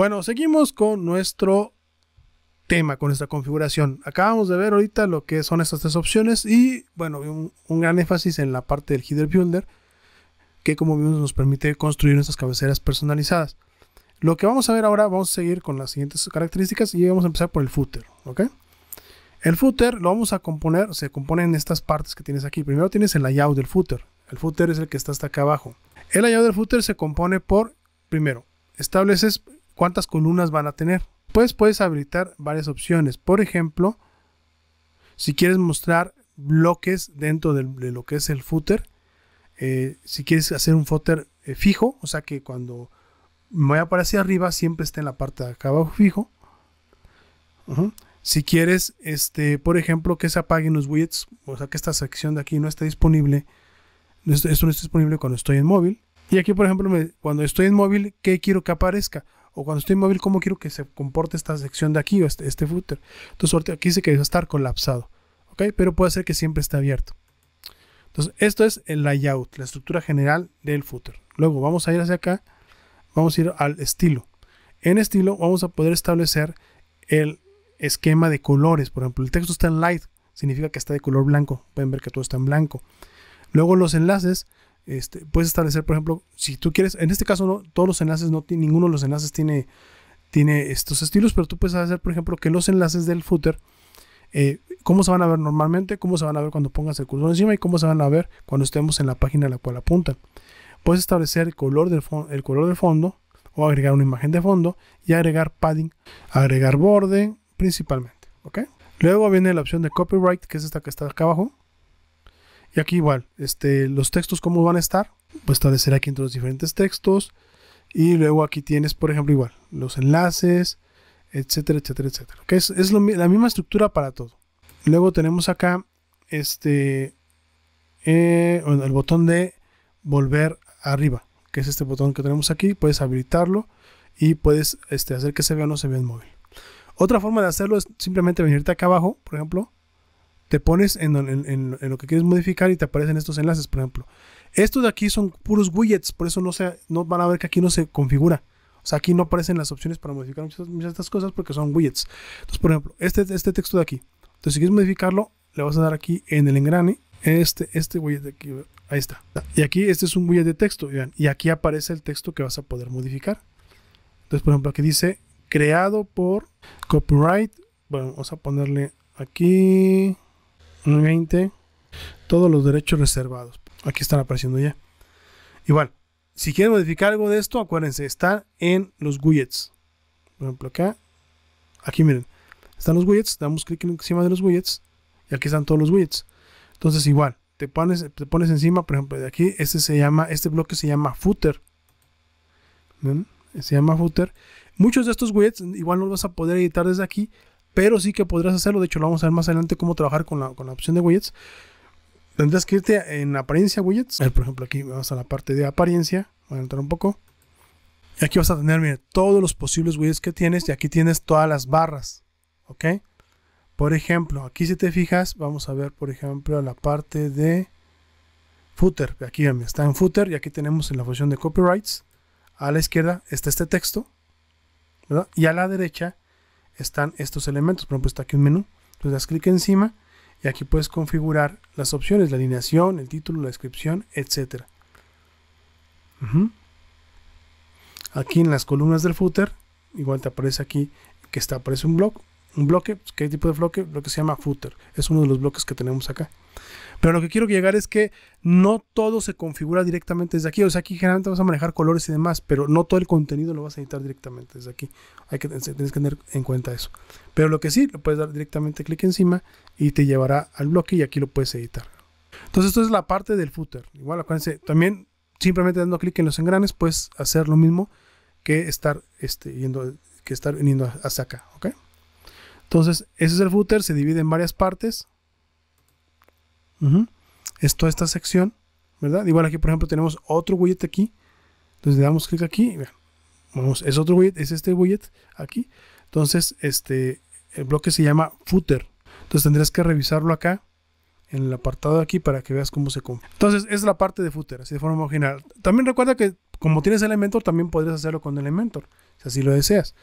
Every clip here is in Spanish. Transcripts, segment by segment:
Bueno, seguimos con nuestro tema, con nuestra configuración. Acabamos de ver ahorita lo que son estas tres opciones y, bueno, un, un gran énfasis en la parte del Header Builder, que como vimos nos permite construir nuestras cabeceras personalizadas. Lo que vamos a ver ahora, vamos a seguir con las siguientes características y vamos a empezar por el footer, ¿ok? El footer lo vamos a componer, se compone en estas partes que tienes aquí. Primero tienes el layout del footer. El footer es el que está hasta acá abajo. El layout del footer se compone por, primero, estableces cuántas columnas van a tener. Pues puedes habilitar varias opciones. Por ejemplo, si quieres mostrar bloques dentro de, lo que es el footer, eh, si quieres hacer un footer eh, fijo, o sea que cuando me voy a aparecer arriba siempre está en la parte de acá abajo fijo. Si quieres, este, por ejemplo, que se apaguen los widgets, o sea que esta sección de aquí no está disponible, esto no está disponible cuando estoy en móvil. Y aquí, por ejemplo, cuando estoy en móvil, ¿qué quiero que aparezca? o cuando estoy móvil, cómo quiero que se comporte esta sección de aquí o este, este footer. Entonces aquí dice que debe estar colapsado, ¿ok? Pero puede ser que siempre esté abierto. Entonces esto es el layout, la estructura general del footer. Luego vamos a ir hacia acá, vamos a ir al estilo. En estilo vamos a poder establecer el esquema de colores. Por ejemplo, el texto está en light, significa que está de color blanco. Pueden ver que todo está en blanco. Luego los enlaces este, puedes establecer, por ejemplo, si tú quieres, en este caso no, todos los enlaces, no ninguno de los enlaces tiene, tiene estos estilos, pero tú puedes hacer, por ejemplo, que los enlaces del footer, eh, cómo se van a ver normalmente, cómo se van a ver cuando pongas el cursor encima y cómo se van a ver cuando estemos en la página a la cual apuntan. Puedes establecer el color del, el color fondo o agregar una imagen de fondo y agregar padding, agregar borde principalmente. Luego viene la opción de copyright, que es esta que está acá abajo. Y aquí igual, este, los textos cómo van a estar, pues establecer aquí entre los diferentes textos. Y luego aquí tienes, por ejemplo, igual, los enlaces, etcétera, etcétera, etcétera. que Es, la misma estructura para todo. Luego tenemos acá este, eh, el botón de volver arriba, que es este botón que tenemos aquí. Puedes habilitarlo y puedes este, hacer que se vea o no se vea en móvil. Otra forma de hacerlo es simplemente venirte acá abajo, por ejemplo, te pones en, lo que quieres modificar y te aparecen estos enlaces, por ejemplo. Estos de aquí son puros widgets, por eso no, se, no van a ver que aquí no se configura. O sea, aquí no aparecen las opciones para modificar muchas, de estas cosas porque son widgets. Entonces, por ejemplo, este, este texto de aquí. Entonces, si quieres modificarlo, le vas a dar aquí en el engrane, este, este widget de aquí, ahí está. Y aquí, este es un widget de texto, y aquí aparece el texto que vas a poder modificar. Entonces, por ejemplo, aquí dice, creado por copyright, bueno, vamos a ponerle aquí, 20. Todos los derechos reservados. Aquí están apareciendo ya. Igual, si quieren modificar algo de esto, acuérdense, está en los widgets. Por ejemplo, acá. Aquí miren. Están los widgets. Damos clic encima de los widgets. Y aquí están todos los widgets. Entonces, igual, te pones, te pones encima, por ejemplo, de aquí. Este se llama, este bloque se llama footer. Se llama footer. Muchos de estos widgets igual no los vas a poder editar desde aquí, pero sí que podrás hacerlo. De hecho, lo vamos a ver más adelante cómo trabajar con la, opción de widgets. Tendrás que irte en apariencia widgets. por ejemplo, aquí vas a la parte de apariencia. Voy a entrar un poco. Y aquí vas a tener, todos los posibles widgets que tienes. Y aquí tienes todas las barras. ¿Ok? Por ejemplo, aquí si te fijas, vamos a ver, por ejemplo, la parte de footer. Aquí está en footer y aquí tenemos en la función de copyrights. A la izquierda está este texto. Y a la derecha están estos elementos. Por ejemplo, está aquí un menú. Entonces das clic encima y aquí puedes configurar las opciones, la alineación, el título, la descripción, etc. Aquí en las columnas del footer, igual te aparece aquí que está, aparece un bloque un bloque, pues, ¿qué tipo de bloque? Lo que se llama footer. Es uno de los bloques que tenemos acá. Pero lo que quiero llegar es que no todo se configura directamente desde aquí. O sea, aquí generalmente vas a manejar colores y demás, pero no todo el contenido lo vas a editar directamente desde aquí. Hay que, tienes que tener en cuenta eso. Pero lo que sí, lo puedes dar directamente clic encima y te llevará al bloque y aquí lo puedes editar. Entonces, esto es la parte del footer. Igual, acuérdense, también simplemente dando clic en los engranes puedes hacer lo mismo que estar este, yendo que estar viniendo hasta acá, ¿ok? Entonces, ese es el footer, se divide en varias partes. Es toda esta sección, ¿verdad? Igual aquí, por ejemplo, tenemos otro widget aquí. Entonces le damos clic aquí. vamos, es otro widget, es este widget aquí. Entonces, este, el bloque se llama footer. Entonces tendrías que revisarlo acá en el apartado de aquí para que veas cómo se cumple. Entonces, es la parte de footer, así de forma original. También recuerda que como tienes Elementor, también podrías hacerlo con Elementor, si así lo deseas.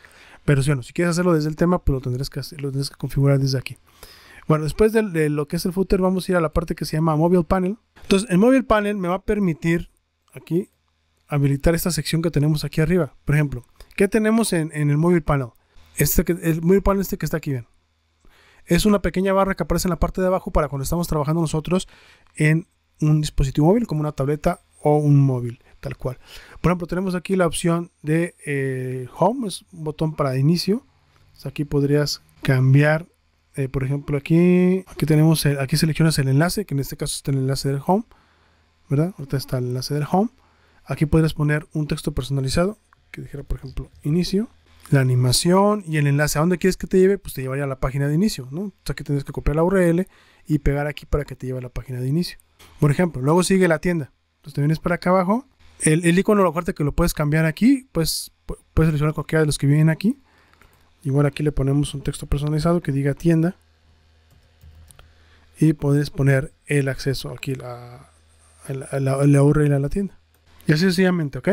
Pero si, no, si quieres hacerlo desde el tema, pues lo tendrás que, lo tendrás que configurar desde aquí. Bueno, después de, lo que es el footer, vamos a ir a la parte que se llama Mobile Panel. Entonces, el Mobile Panel me va a permitir aquí habilitar esta sección que tenemos aquí arriba. Por ejemplo, ¿qué tenemos en, el Mobile Panel? Este que, el Mobile Panel este que está aquí, bien. Es una pequeña barra que aparece en la parte de abajo para cuando estamos trabajando nosotros en un dispositivo móvil, como una tableta o un móvil, tal cual. Por ejemplo, tenemos aquí la opción de eh, Home, es un botón para inicio. aquí podrías cambiar eh, por ejemplo, aquí, aquí tenemos, aquí seleccionas el enlace, que en este caso está el enlace del home, ¿verdad? Ahorita está el enlace del home. Aquí podrías poner un texto personalizado, que dijera, por ejemplo, inicio, la animación y el enlace. ¿A dónde quieres que te lleve? Pues te llevaría a la página de inicio, ¿no? O sea que tienes que copiar la URL y pegar aquí para que te lleve a la página de inicio. Por ejemplo, luego sigue la tienda. Entonces te vienes para acá abajo. El, icono, lo que lo puedes cambiar aquí, pues puedes seleccionar cualquiera de los que vienen aquí. Igual aquí le ponemos un texto personalizado que diga tienda. Y puedes poner el acceso aquí, la, la, URL a la tienda. Y así sencillamente, ¿ok?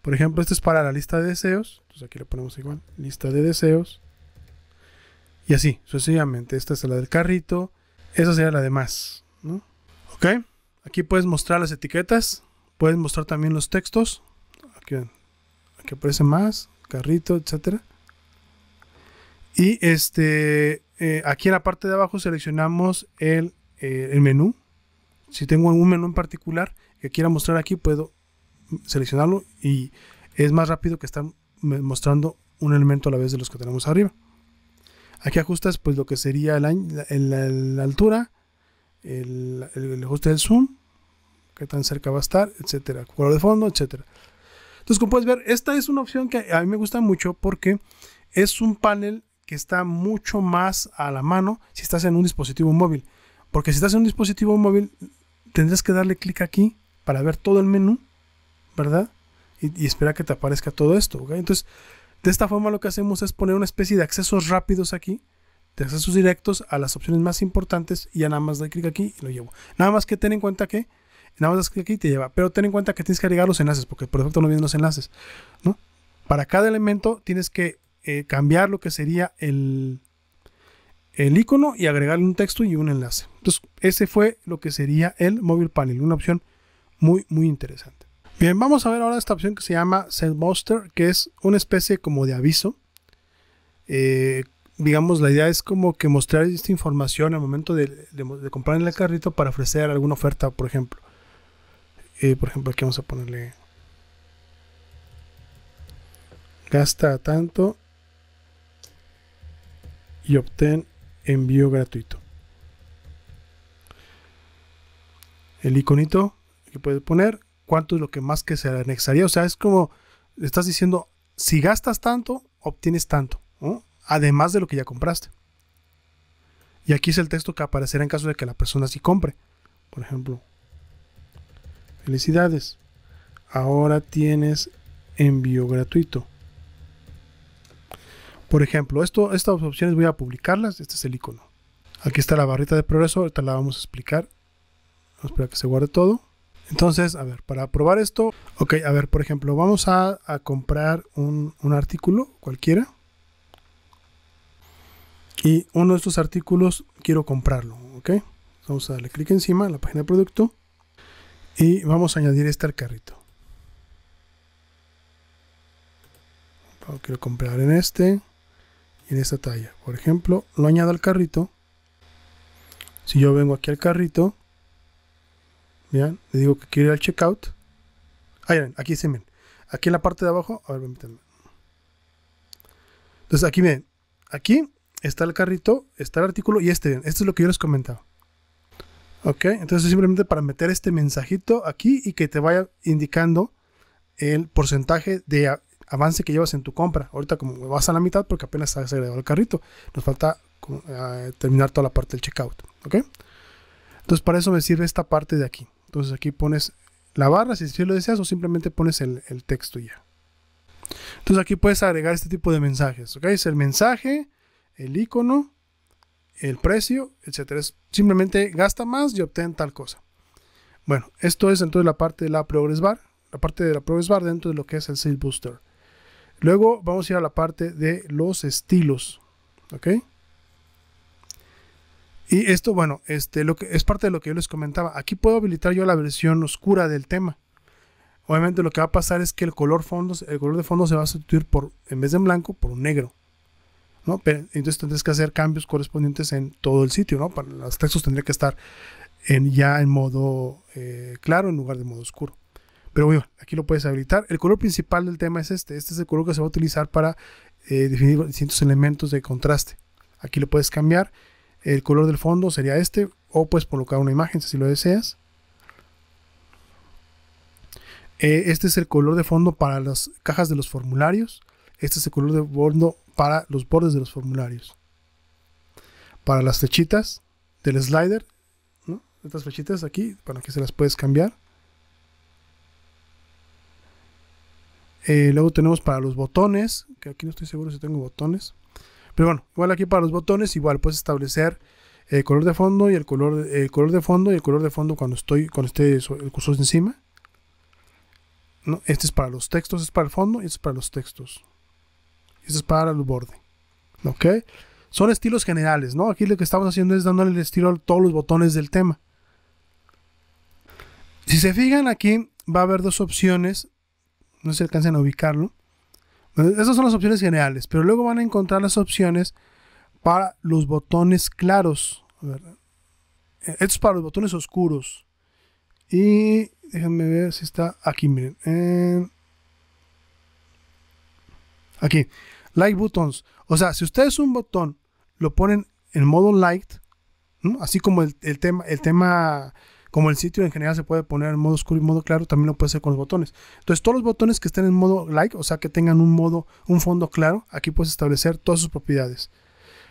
Por ejemplo, este es para la lista de deseos. Entonces aquí le ponemos igual, lista de deseos. Y así, sucesivamente. Esta es la del carrito. Esa sería la de más, ¿no? ¿Ok? Aquí puedes mostrar las etiquetas. Puedes mostrar también los textos. Aquí, aquí aparece más, carrito, etcétera. Y este, eh, aquí en la parte de abajo seleccionamos eh, el, menú. Si tengo algún menú en particular que quiera mostrar aquí, puedo seleccionarlo y es más rápido que estar mostrando un elemento a la vez de los que tenemos arriba. Aquí ajustas pues lo que sería la, altura, el, el, ajuste del zoom, qué tan cerca va a estar, etcétera, color de fondo, etcétera. Entonces, como puedes ver, esta es una opción que a mí me gusta mucho porque es un panel que está mucho más a la mano si estás en un dispositivo móvil. Porque si estás en un dispositivo móvil, tendrás que darle clic aquí para ver todo el menú, ¿verdad? Y, espera esperar que te aparezca todo esto. Entonces, de esta forma lo que hacemos es poner una especie de accesos rápidos aquí, de accesos directos a las opciones más importantes y ya nada más doy clic aquí y lo llevo. Nada más que ten en cuenta que nada más das clic aquí y te lleva. Pero ten en cuenta que tienes que agregar los enlaces, porque por defecto no vienen los enlaces. ¿no? Para cada elemento tienes que eh, cambiar lo que sería el, el icono y agregarle un texto y un enlace. Entonces, ese fue lo que sería el Mobile Panel, una opción muy, muy interesante. Bien, vamos a ver ahora esta opción que se llama Send Monster, que es una especie como de aviso. Eh, digamos, la idea es como que mostrar esta información al momento de, comprar en el carrito para ofrecer alguna oferta, por ejemplo. Eh, por ejemplo, aquí vamos a ponerle gasta tanto y obtén envío gratuito. El iconito que puedes poner, cuánto es lo que más que se anexaría. O sea, es como estás diciendo, si gastas tanto, obtienes tanto, además de lo que ya compraste. Y aquí es el texto que aparecerá en caso de que la persona sí compre. Por ejemplo, felicidades, ahora tienes envío gratuito. Por ejemplo, esto, estas opciones voy a publicarlas. Este es el icono. Aquí está la barrita de progreso. Ahorita la vamos a explicar. Vamos a esperar que se guarde todo. Entonces, a ver, para probar esto. Ok, a ver, por ejemplo, vamos a, comprar un, artículo cualquiera. Y uno de estos artículos quiero comprarlo. Ok, vamos a darle clic encima en la página de producto. Y vamos a añadir este al carrito. Quiero comprar en este en esta talla. Por ejemplo, lo añado al carrito. Si yo vengo aquí al carrito, ¿bien? le digo que quiero ir al checkout. Ahí, aquí se ven. Aquí en la parte de abajo, a ver, Entonces aquí ven, aquí está el carrito, está el artículo y este, esto es lo que yo les comentaba. Ok, entonces simplemente para meter este mensajito aquí y que te vaya indicando el porcentaje de avance que llevas en tu compra. Ahorita como vas a la mitad porque apenas has agregado el carrito. Nos falta eh, terminar toda la parte del checkout. ¿Ok? Entonces para eso me sirve esta parte de aquí. Entonces aquí pones la barra si lo deseas o simplemente pones el, texto ya. Entonces aquí puedes agregar este tipo de mensajes. ¿Ok? Es el mensaje, el icono, el precio, etcétera. simplemente gasta más y obtén tal cosa. Bueno, esto es entonces la parte de la progress bar. La parte de la progress bar dentro de lo que es el Sales booster. Luego vamos a ir a la parte de los estilos. Y esto, bueno, este, lo que, es parte de lo que yo les comentaba. Aquí puedo habilitar yo la versión oscura del tema. Obviamente lo que va a pasar es que el color, fondo, el color de fondo se va a sustituir por, en vez de blanco, por un negro. ¿no? entonces tendrás que hacer cambios correspondientes en todo el sitio. ¿no? Para los textos tendría que estar ya en modo eh, claro en lugar de modo oscuro. Pero bueno, aquí lo puedes habilitar. El color principal del tema es este. Este es el color que se va a utilizar para eh, definir distintos elementos de contraste. Aquí lo puedes cambiar. El color del fondo sería este. O puedes colocar una imagen si lo deseas. Eh, este es el color de fondo para las cajas de los formularios. Este es el color de fondo para los bordes de los formularios. Para las flechitas del slider. ¿no? Estas flechitas aquí, para que se las puedes cambiar. Eh, luego tenemos para los botones, que aquí no estoy seguro si tengo botones. Pero bueno, igual aquí para los botones, igual puedes establecer el eh, color de fondo y el color, el eh, color de fondo y color de fondo cuando estoy con este el cursor encima. No, este es para los textos, este es para el fondo y este es para los textos. Este es para el borde. ¿Ok? Son estilos generales, ¿no? Aquí lo que estamos haciendo es dándole el estilo a todos los botones del tema. Si se fijan aquí, va a haber dos opciones no se alcancen a ubicarlo. esas son las opciones generales, pero luego van a encontrar las opciones para los botones claros. Eh, esto es para los botones oscuros. Y déjenme ver si está aquí, miren. aquí, light buttons. O sea, si ustedes un botón lo ponen en modo light, así como el, tema, el tema como el sitio en general se puede poner en modo oscuro y modo claro, también lo puede hacer con los botones. Entonces, todos los botones que estén en modo like, o sea, que tengan un modo, un fondo claro, aquí puedes establecer todas sus propiedades.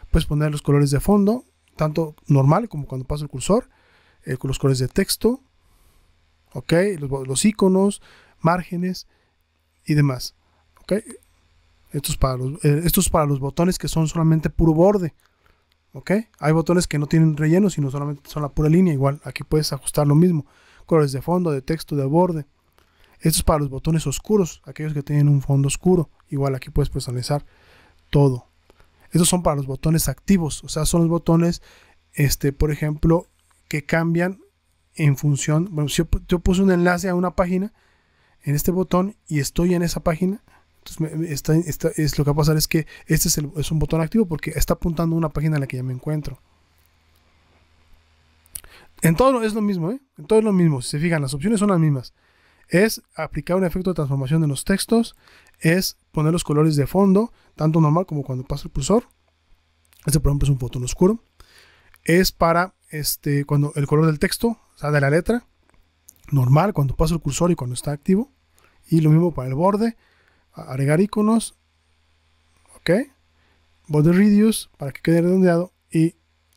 Puedes poner los colores de fondo, tanto normal como cuando paso el cursor, eh, con los colores de texto, ok, los, iconos, márgenes y demás, ok. estos para los, eh, esto es para los botones que son solamente puro borde. Hay botones que no tienen relleno, sino solamente son la pura línea, igual, aquí puedes ajustar lo mismo, colores de fondo, de texto, de borde. Esto es para los botones oscuros, aquellos que tienen un fondo oscuro, igual aquí puedes personalizar todo. Estos son para los botones activos, o sea, son los botones, este, por ejemplo, que cambian en función, bueno, si yo puse un enlace a una página en este botón y estoy en esa página, entonces, es, lo que va a pasar es que este es, un botón activo porque está apuntando a una página en la que ya me encuentro. En todo es lo mismo, ¿eh? En todo es lo mismo. Si se fijan, las opciones son las mismas. Es aplicar un efecto de transformación de los textos, es poner los colores de fondo, tanto normal como cuando pasa el cursor. Este, por ejemplo, es un botón oscuro. Es para este, cuando el color del texto, o sea, de la letra, normal, cuando pasa el cursor y cuando está activo. Y lo mismo para el borde agregar iconos, ok, Border reduce para que quede redondeado y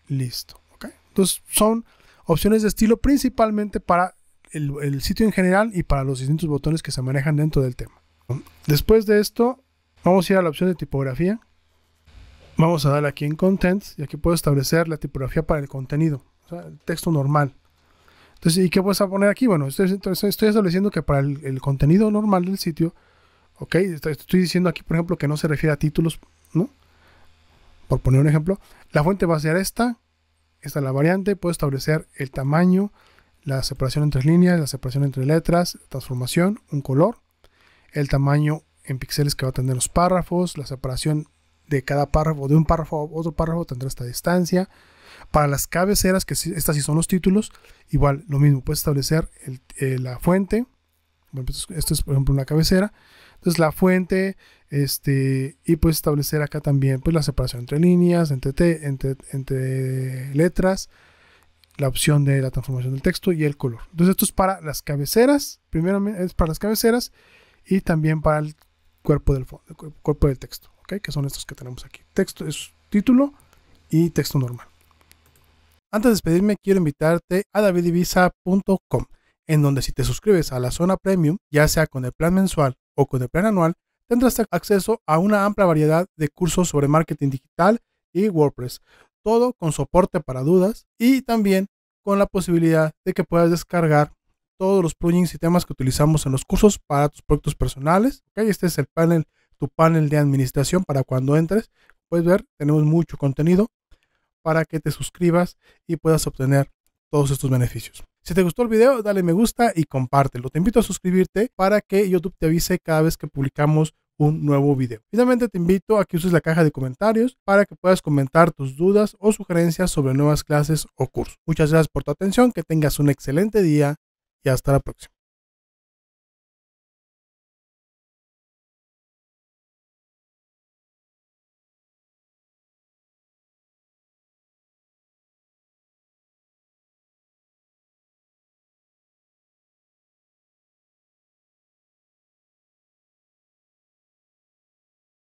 listo, ok. Entonces son opciones de estilo principalmente para el, sitio en general y para los distintos botones que se manejan dentro del tema. Después de esto, vamos a ir a la opción de tipografía. Vamos a darle aquí en Content y aquí puedo establecer la tipografía para el contenido, el texto normal. Entonces, ¿y qué vas a poner aquí? Bueno, estoy, estableciendo que para el, contenido normal del sitio ¿Ok? Estoy diciendo aquí, por ejemplo, que no se refiere a títulos, ¿no? Por poner un ejemplo, la fuente va a ser esta, esta es la variante, puedo establecer el tamaño, la separación entre líneas, la separación entre letras, transformación, un color, el tamaño en píxeles que va a tener los párrafos, la separación de cada párrafo, de un párrafo a otro párrafo tendrá esta distancia. Para las cabeceras, que estas sí son los títulos, igual lo mismo, puedes establecer eh, la fuente, pues, esto es por ejemplo una cabecera, entonces pues, la fuente, este, y puedes establecer acá también pues, la separación entre líneas, entre, entre, letras, la opción de la transformación del texto y el color. Entonces esto es para las cabeceras, primero es para las cabeceras y también para el cuerpo del, cuerpo del texto, que son estos que tenemos aquí. Texto es título y texto normal. Antes de despedirme, quiero invitarte a davidivisa.com, en donde si te suscribes a la zona premium, ya sea con el plan mensual o con el plan anual, tendrás acceso a una amplia variedad de cursos sobre marketing digital y WordPress, todo con soporte para dudas y también con la posibilidad de que puedas descargar todos los plugins y temas que utilizamos en los cursos para tus proyectos personales. Okay, este es el panel, tu panel de administración para cuando entres. Puedes ver, tenemos mucho contenido para que te suscribas y puedas obtener todos estos beneficios. Si te gustó el video, dale me gusta y compártelo. Te invito a suscribirte para que YouTube te avise cada vez que publicamos un nuevo video. Finalmente te invito a que uses la caja de comentarios para que puedas comentar tus dudas o sugerencias sobre nuevas clases o cursos. Muchas gracias por tu atención, que tengas un excelente día y hasta la próxima.